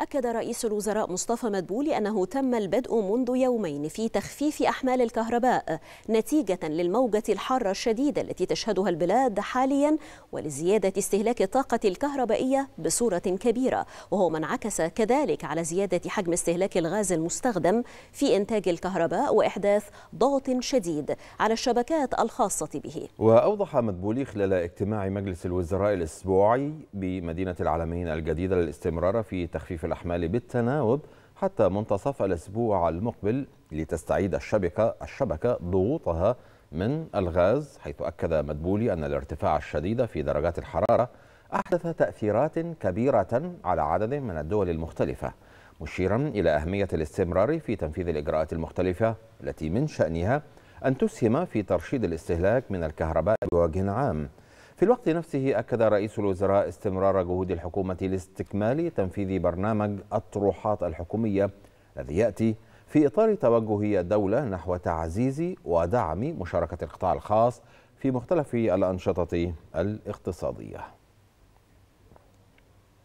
أكد رئيس الوزراء مصطفى مدبولي أنه تم البدء منذ يومين في تخفيف أحمال الكهرباء نتيجة للموجة الحارة الشديدة التي تشهدها البلاد حاليا ولزيادة استهلاك الطاقة الكهربائية بصورة كبيرة وهو ما انعكس كذلك على زيادة حجم استهلاك الغاز المستخدم في إنتاج الكهرباء وإحداث ضغط شديد على الشبكات الخاصة به وأوضح مدبولي خلال اجتماع مجلس الوزراء الأسبوعي بمدينة العالمين الجديدة للاستمرار في تخفيف الأحمال بالتناوب حتى منتصف الأسبوع المقبل لتستعيد الشبكة الشبكة ضغوطها من الغاز حيث أكد مدبولي أن الارتفاع الشديد في درجات الحرارة أحدث تأثيرات كبيرة على عدد من الدول المختلفة مشيرا إلى أهمية الاستمرار في تنفيذ الإجراءات المختلفة التي من شأنها أن تسهم في ترشيد الاستهلاك من الكهرباء بوجه عام في الوقت نفسه أكد رئيس الوزراء استمرار جهود الحكومة لاستكمال تنفيذ برنامج الطروحات الحكومية الذي يأتي في إطار توجه الدولة نحو تعزيز ودعم مشاركة القطاع الخاص في مختلف الأنشطة الاقتصادية